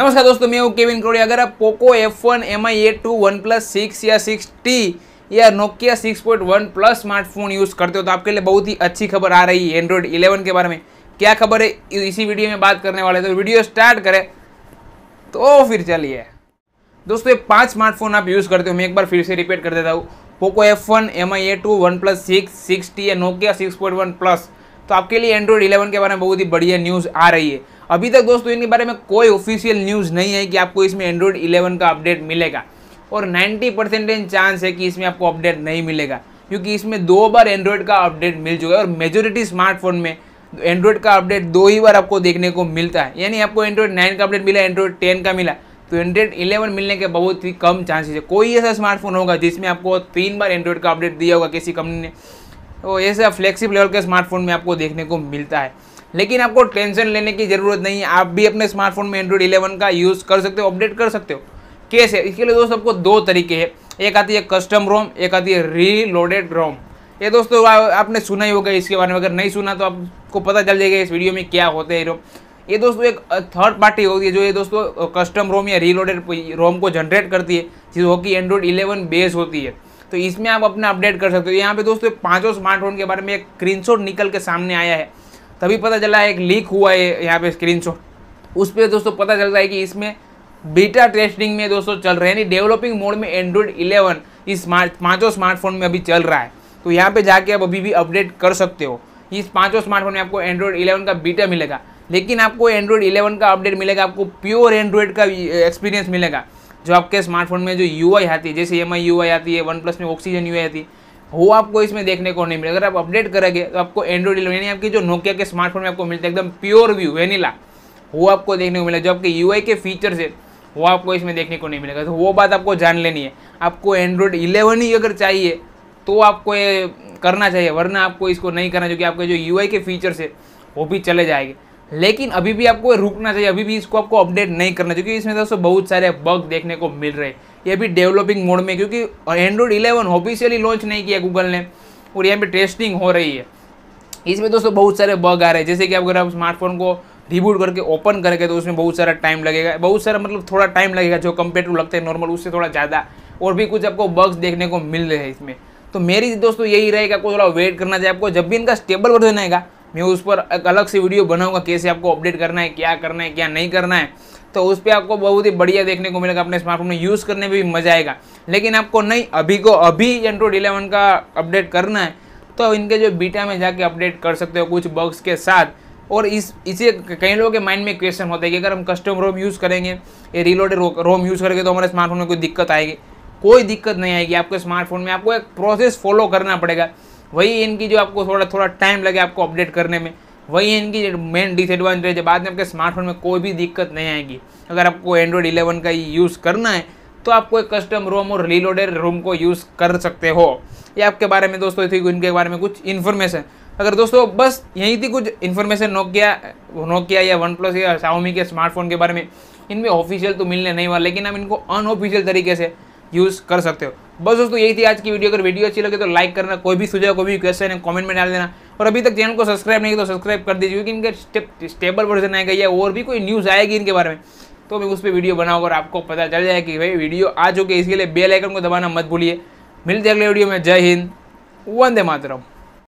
नमस्कार दोस्तों मैं हूँ केविन करोड़ी अगर आप Poco F one M I eight two OnePlus six या सिक्स टी या Nokia six point one plus smartphone use करते हो तो आपके लिए बहुत ही अच्छी खबर आ रही है एंड्रॉयड इलेवन के बारे में क्या खबर है इसी वीडियो में बात करने वाले तो वीडियो स्टार्ट करें तो फिर चलिए दोस्तों ये पाँच स्मार्टफोन आप यूज़ करते हो मैं एक बार फिर से रिपीट कर देता हूँ Poco F one M I eight two OnePlus six six T या Nokia six point one plus तो आपके लिए एंड्रॉयड इलेवन के बारे में बहुत ही बढ़िया न्यूज़ आ रही है अभी तक दोस्तों इनके बारे में कोई ऑफिशियल न्यूज़ नहीं है कि आपको इसमें एंड्रॉयड इलेवन का अपडेट मिलेगा और नाइन्टी परसेंटेज चांस है कि इसमें आपको अपडेट नहीं मिलेगा क्योंकि इसमें दो बार एंड्रॉयड का अपडेट मिल चुका है और मेजोरिटी स्मार्टफोन में एंड्रॉयड का अपडेट दो ही बार आपको देखने को मिलता है यानी आपको एंड्रॉयड नाइन का अपडेट मिला एंड्रॉयड टेन का मिला तो एंड्रॉयड इलेवन मिलने के बहुत ही कम चांसेस है कोई ऐसा स्मार्टफोन होगा जिसमें आपको तीन बार एंड्रॉयड का अपडेट दिया होगा किसी कंपनी ने तो ऐसा फ्लेक्सिबल लेवल के स्मार्टफोन में आपको देखने को मिलता है लेकिन आपको टेंशन लेने की ज़रूरत नहीं है आप भी अपने स्मार्टफोन में एंड्रॉइड इलेवन का यूज़ कर सकते हो अपडेट कर सकते हो कैसे इसके लिए दोस्तों आपको दो तरीके हैं एक आती है कस्टम रोम एक आती है रीलोडेड रोम ये दोस्तों आपने सुना ही होगा इसके बारे में अगर नहीं सुना तो आपको पता चल जाएगा इस वीडियो में क्या होते हैं रोम ये दोस्तों एक थर्ड पार्टी होती है जो ये दोस्तों कस्टम रोम या रीलोडेड रोम को जनरेट करती है जो कि एंड्रॉइड इलेवन बेस होती है तो इसमें आप अपना अपडेट कर सकते हो यहाँ पे दोस्तों पाँचों स्मार्टफोन के बारे में एक स्क्रीनशॉट निकल के सामने आया है तभी पता चला एक लीक हुआ है यहाँ पे स्क्रीन उस पर दोस्तों पता चल रहा है कि इसमें बीटा टेस्टिंग में दोस्तों चल रहे यानी डेवलपिंग मोड में एंड्रॉयड 11 इस स्मार्ट पाँचों स्मार्टफोन में अभी चल रहा है तो यहाँ पे जाके आप अभी भी अपडेट कर सकते हो इस पाँचों स्मार्टफोन में आपको एंड्रॉयड इलेवन का बीटा मिलेगा लेकिन आपको एंड्रॉयड इलेवन का अपडेट मिलेगा आपको प्योर एंड्रॉयड का एक्सपीरियंस मिलेगा जो आपके स्मार्टफोन में जो यू आती है जैसे एम आई आती है वन प्लस में ऑक्सीजन यू आती है वो आपको इसमें देखने को नहीं मिलेगा अगर आप अपडेट करेंगे तो आपको एंड्रॉइड इलेवन यानी आपकी जो नोकिया के स्मार्टफोन में आपको मिलते हैं एकदम प्योर व्यू वेनिला वो आपको देखने को मिलेगा जो आपके यू के फीचर्स है वो आपको इसमें देखने को नहीं मिलेगा तो वो बात आपको जान लेनी है आपको एंड्रॉइड इलेवन ही अगर चाहिए तो आपको ये करना चाहिए वरना आपको इसको नहीं करना चाहिए आपके जो यू के फीचर्स है वो भी चले जाएंगे लेकिन अभी भी आपको रुकना चाहिए अभी भी इसको आपको अपडेट नहीं करना क्योंकि इसमें दोस्तों बहुत सारे बग देखने को मिल रहे हैं ये भी डेवलपिंग मोड में क्योंकि एंड्रॉयड इलेवन ऑफिशियली लॉन्च नहीं किया गूगल ने और यहाँ पे टेस्टिंग हो रही है इसमें दोस्तों बहुत सारे बग आ रहे हैं जैसे कि अगर आप स्मार्टफोन को रिबूट करके ओपन करके तो उसमें बहुत सारा टाइम लगेगा बहुत सारा मतलब थोड़ा टाइम लगेगा जो कंपेयर टू लगता है नॉर्मल उससे थोड़ा ज़्यादा और भी कुछ आपको बग्स देखने को मिल रहे हैं इसमें तो मेरी दोस्तों यही रहेगा आपको थोड़ा वेट करना चाहिए आपको जब भी इनका स्टेबल वर्जन आएगा मैं उस पर एक अलग से वीडियो बनाऊंगा कैसे आपको अपडेट करना है क्या करना है क्या नहीं करना है तो उस पर आपको बहुत ही बढ़िया देखने को मिलेगा अपने स्मार्टफोन में यूज़ करने में भी मज़ा आएगा लेकिन आपको नहीं अभी को अभी एंड्रॉइड इलेवन का अपडेट करना है तो इनके जो बीटा में जाके अपडेट कर सकते हो कुछ बग्स के साथ और इस इसे कई लोगों के माइंड में क्वेश्चन होता है कि अगर हम कस्टम रोम यूज़ करेंगे ये रिलोड रोम यूज़ करेंगे तो हमारे स्मार्टफोन में कोई दिक्कत आएगी कोई दिक्कत नहीं आएगी आपके स्मार्टफोन में आपको एक प्रोसेस फॉलो करना पड़ेगा वही इनकी जो आपको थोड़ा थोड़ा टाइम लगे आपको अपडेट करने में वही इनकी मेन डिसएडवांटेज है बाद में आपके स्मार्टफोन में कोई भी दिक्कत नहीं आएगी अगर आपको एंड्रॉयड इलेवन का यूज़ करना है तो आपको एक कस्टम रोम और रीलोडेड रोम को यूज़ कर सकते हो ये आपके बारे में दोस्तों थी इनके बारे में कुछ इन्फॉर्मेशन अगर दोस्तों बस यही थी कुछ इन्फॉर्मेशन नोकिया नोकिया या वन प्लस या साउमी के स्मार्टफोन के बारे में इनमें ऑफिशियल तो मिलने नहीं वाला लेकिन आप इनको अनऑफिशियल तरीके से यूज़ कर सकते हो बस दोस्तों यही थी आज की वीडियो अगर वीडियो अच्छी लगे तो लाइक करना कोई भी सुझाव कोई भी क्वेश्चन है कमेंट में डाल देना और अभी तक चैनल को सब्सक्राइब नहीं तो सब्सक्राइब कर दीजिए क्योंकि इनके स्टेप स्टेबल वर्जन आएगा या और भी कोई न्यूज़ आएगी इनके बारे में तो मैं उस पर वीडियो बनाऊंगा और आपको पता चल जाए कि भाई वीडियो आ चुके इसके लिए बेलाइकन को दबाना मत भूलिए मिलते अगले वीडियो में जय हिंद वंदे मातरम